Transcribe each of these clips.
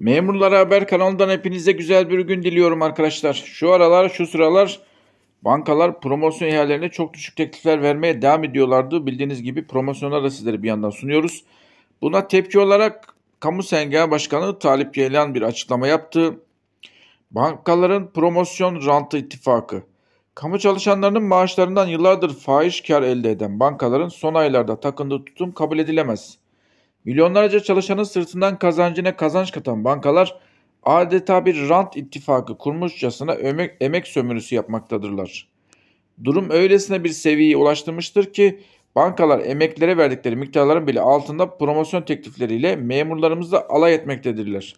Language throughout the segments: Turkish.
Memurlara Haber kanalından hepinize güzel bir gün diliyorum arkadaşlar. Şu aralar şu sıralar bankalar promosyon ihalelerine çok düşük teklifler vermeye devam ediyorlardı. Bildiğiniz gibi promosyonlar da sizlere bir yandan sunuyoruz. Buna tepki olarak Kamu Sengah Başkanı Talip Ceylan bir açıklama yaptı. Bankaların promosyon rantı ittifakı. Kamu çalışanlarının maaşlarından yıllardır faiz kar elde eden bankaların son aylarda takındığı tutum kabul edilemez.'' Milyonlarca çalışanın sırtından kazancına kazanç katan bankalar adeta bir rant ittifakı kurmuşçasına emek, emek sömürüsü yapmaktadırlar. Durum öylesine bir seviyeye ulaştırmıştır ki bankalar emeklere verdikleri miktarların bile altında promosyon teklifleriyle memurlarımızla alay etmektedirler.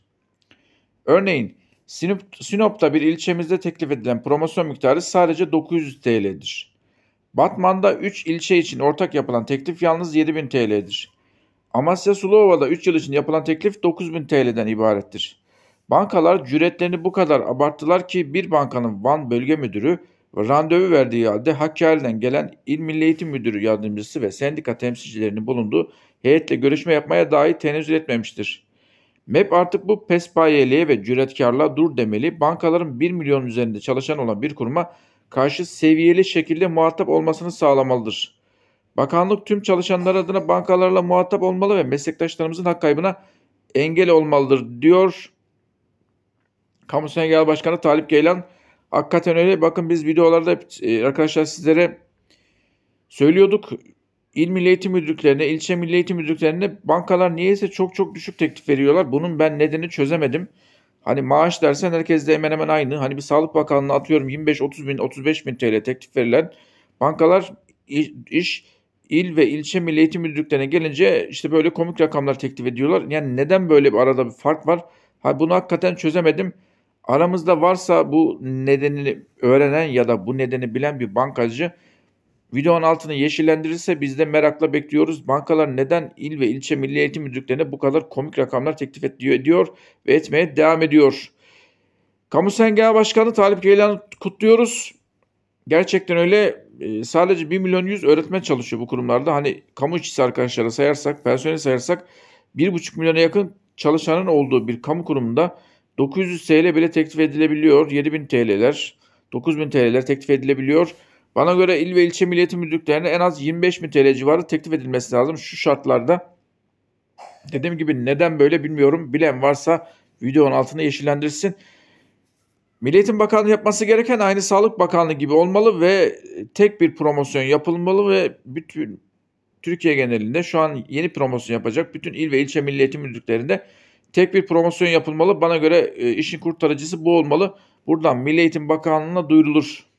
Örneğin Sinop, Sinop'ta bir ilçemizde teklif edilen promosyon miktarı sadece 900 TL'dir. Batman'da 3 ilçe için ortak yapılan teklif yalnız 7000 TL'dir. Amasya Sulova'da 3 yıl için yapılan teklif 9000 TL'den ibarettir. Bankalar cüretlerini bu kadar abarttılar ki bir bankanın Van Bölge Müdürü randevu verdiği halde Hakkari'den gelen İl Milli Eğitim Müdürü Yardımcısı ve sendika temsilcilerinin bulunduğu heyetle görüşme yapmaya dahi tenezzül etmemiştir. MEP artık bu pespayeliğe ve cüretkarlığa dur demeli, bankaların 1 milyon üzerinde çalışan olan bir kuruma karşı seviyeli şekilde muhatap olmasını sağlamalıdır.'' Bakanlık tüm çalışanlar adına bankalarla muhatap olmalı ve meslektaşlarımızın hak kaybına engel olmalıdır diyor. Kamusuna Genel Başkanı Talip Geylan. Hakikaten öyle. Bakın biz videolarda e, arkadaşlar sizlere söylüyorduk. İl Milli Eğitim Müdürlüklerine, ilçe Milli Eğitim Müdürlüklerine bankalar niyeyse çok çok düşük teklif veriyorlar. Bunun ben nedenini çözemedim. Hani maaş dersen herkes de hemen hemen aynı. Hani bir Sağlık Bakanlığı atıyorum 25-30 bin, 35 bin TL teklif verilen bankalar iş, iş il ve ilçe milli eğitim müdürlüklerine gelince işte böyle komik rakamlar teklif ediyorlar. Yani neden böyle bir arada bir fark var? Ha, bunu hakikaten çözemedim. Aramızda varsa bu nedenini öğrenen ya da bu nedeni bilen bir bankacı videonun altını yeşillendirirse biz de merakla bekliyoruz. Bankalar neden il ve ilçe milli eğitim müdürlüklerine bu kadar komik rakamlar teklif ediyor ve etmeye devam ediyor. Kamu Sengeha Başkanı Talip Ceylan'ı kutluyoruz. Gerçekten öyle ee, sadece 1 milyon 100 öğretmen çalışıyor bu kurumlarda. Hani kamu işçisi arkadaşları sayarsak, personeli sayarsak 1,5 milyona yakın çalışanın olduğu bir kamu kurumunda 900 TL bile teklif edilebiliyor. 7000 TL'ler, 9000 TL'ler teklif edilebiliyor. Bana göre il ve ilçe milliyeti müdürlüklerine en az 25 bin TL civarı teklif edilmesi lazım şu şartlarda. Dediğim gibi neden böyle bilmiyorum. Bilen varsa videonun altına yeşillendirsin. Milliyetin bakanı yapması gereken aynı Sağlık Bakanlığı gibi olmalı ve tek bir promosyon yapılmalı ve bütün Türkiye genelinde şu an yeni promosyon yapacak bütün il ve ilçe milliyetin müdürlüklerinde tek bir promosyon yapılmalı. Bana göre e, işin kurtarıcısı bu olmalı. Buradan Milli Eğitim Bakanlığı'na duyurulur.